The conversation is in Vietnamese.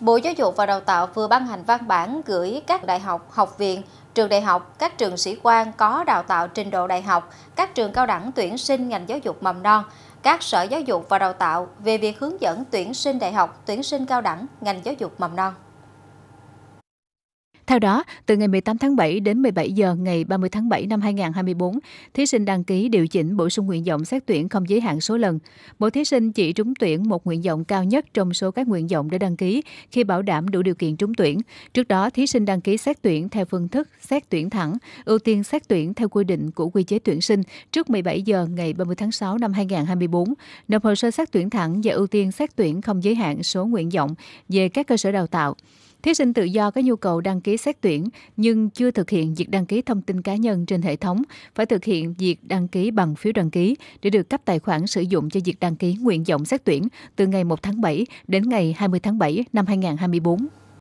Bộ Giáo dục và Đào tạo vừa ban hành văn bản gửi các đại học, học viện, trường đại học, các trường sĩ quan có đào tạo trình độ đại học, các trường cao đẳng tuyển sinh ngành giáo dục mầm non, các sở giáo dục và đào tạo về việc hướng dẫn tuyển sinh đại học, tuyển sinh cao đẳng, ngành giáo dục mầm non. Theo đó, từ ngày 18 tháng 7 đến 17 giờ ngày 30 tháng 7 năm 2024, thí sinh đăng ký điều chỉnh bổ sung nguyện vọng xét tuyển không giới hạn số lần. Mỗi thí sinh chỉ trúng tuyển một nguyện vọng cao nhất trong số các nguyện vọng để đăng ký khi bảo đảm đủ điều kiện trúng tuyển. Trước đó, thí sinh đăng ký xét tuyển theo phương thức xét tuyển thẳng, ưu tiên xét tuyển theo quy định của quy chế tuyển sinh trước 17 giờ ngày 30 tháng 6 năm 2024, nộp hồ sơ xét tuyển thẳng và ưu tiên xét tuyển không giới hạn số nguyện vọng về các cơ sở đào tạo. Thí sinh tự do có nhu cầu đăng ký xét tuyển nhưng chưa thực hiện việc đăng ký thông tin cá nhân trên hệ thống, phải thực hiện việc đăng ký bằng phiếu đăng ký để được cấp tài khoản sử dụng cho việc đăng ký nguyện vọng xét tuyển từ ngày 1 tháng 7 đến ngày 20 tháng 7 năm 2024.